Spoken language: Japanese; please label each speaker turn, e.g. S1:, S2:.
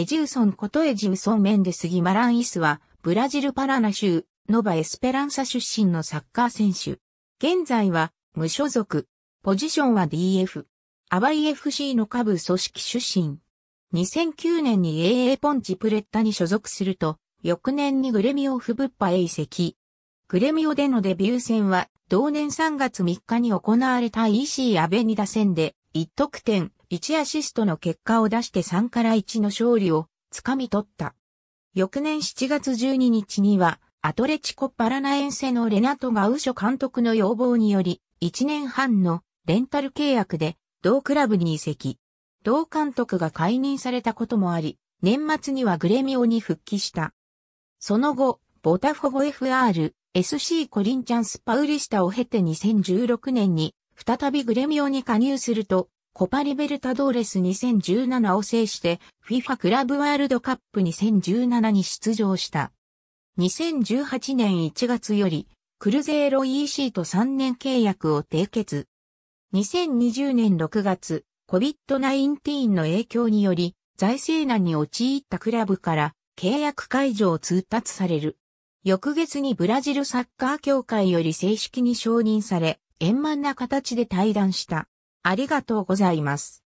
S1: エジウソンことエジウソン・メンデス・ギマランイスは、ブラジル・パラナ州、ノバ・エスペランサ出身のサッカー選手。現在は、無所属。ポジションは DF。アバイ FC の下部組織出身。2009年に AA ポンチプレッタに所属すると、翌年にグレミオ・フブッパへ移籍。グレミオでのデビュー戦は、同年3月3日に行われた EC アベニダ戦で、1得点、1アシストの結果を出して3から1の勝利を掴み取った。翌年7月12日には、アトレチコ・パラナエンセのレナト・ガウショ監督の要望により、1年半のレンタル契約で同クラブに移籍。同監督が解任されたこともあり、年末にはグレミオに復帰した。その後、ボタフォゴ FR、SC コリンチャンス・パウリスタを経て2016年に、再びグレミオに加入すると、コパリベルタドーレス2017を制して FIFA クラブワールドカップ2017に出場した。2018年1月よりクルゼーロ EC と3年契約を締結。2020年6月、COVID-19 の影響により財政難に陥ったクラブから契約解除を通達される。翌月にブラジルサッカー協会より正式に承認され、円満な形で対談した。ありがとうございます。